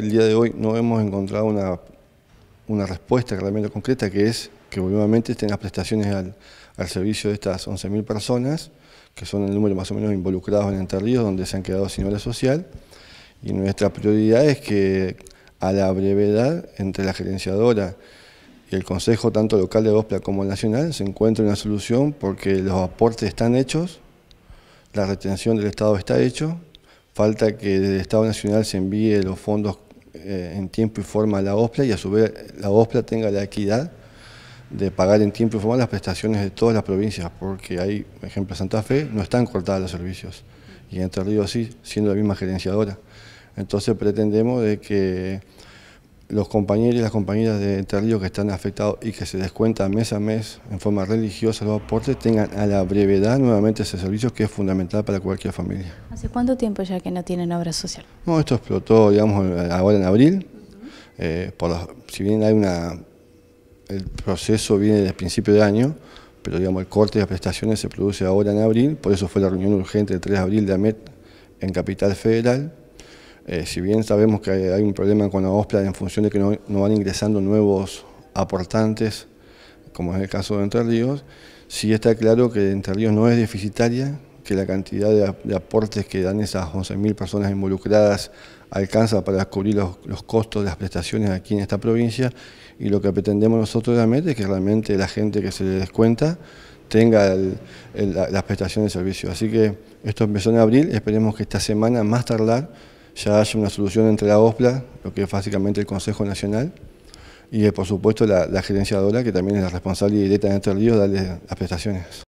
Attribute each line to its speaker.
Speaker 1: El día de hoy no hemos encontrado una, una respuesta realmente concreta que es que obviamente estén las prestaciones al, servicio de estas 11.000 personas, que son el número más o menos involucrados en Entre Ríos, donde se han quedado sin obra social. Y nuestra prioridad es que a la brevedad entre la gerenciadora y el Consejo, tanto local de OSPLA como nacional, se encuentre una solución porque los aportes están hechos, la retención del Estado está hecho, falta que desde el Estado Nacional se envíe los fondos eh, en tiempo y forma la OSPLA y a su vez la OSPLA tenga la equidad de pagar en tiempo y forma las prestaciones de todas las provincias, porque hay, por ejemplo, Santa Fe no están cortadas los servicios y Entre Ríos sí, siendo la misma gerenciadora. Entonces pretendemos de que los compañeros y las compañeras de Entre que están afectados y que se descuentan mes a mes en forma religiosa los aportes tengan a la brevedad nuevamente ese servicio que es fundamental para cualquier familia.
Speaker 2: ¿Hace cuánto tiempo ya que no tienen obra social?
Speaker 1: No, esto explotó, digamos, ahora en abril. Eh, por si bien hay una... el proceso viene desde el principio de año, pero digamos el corte de las prestaciones se produce ahora en abril, por eso fue la reunión urgente del 3 de abril de AMET en Capital Federal, eh, si bien sabemos que hay, un problema con la OSPLA en función de que no, van ingresando nuevos aportantes, como es el caso de Entre Ríos, sí está claro que Entre Ríos no es deficitaria, que la cantidad de, aportes que dan esas 11.000 personas involucradas alcanza para cubrir los, costos de las prestaciones aquí en esta provincia y lo que pretendemos nosotros realmente es que realmente la gente que se le descuenta tenga las prestaciones de servicio. Así que esto empezó en abril, esperemos que esta semana más tardar ya haya una solución entre la OSPLA, lo que es básicamente el Consejo Nacional, y eh, por supuesto la, gerenciadora, que también es la responsable directa de estos Ríos, darle las prestaciones.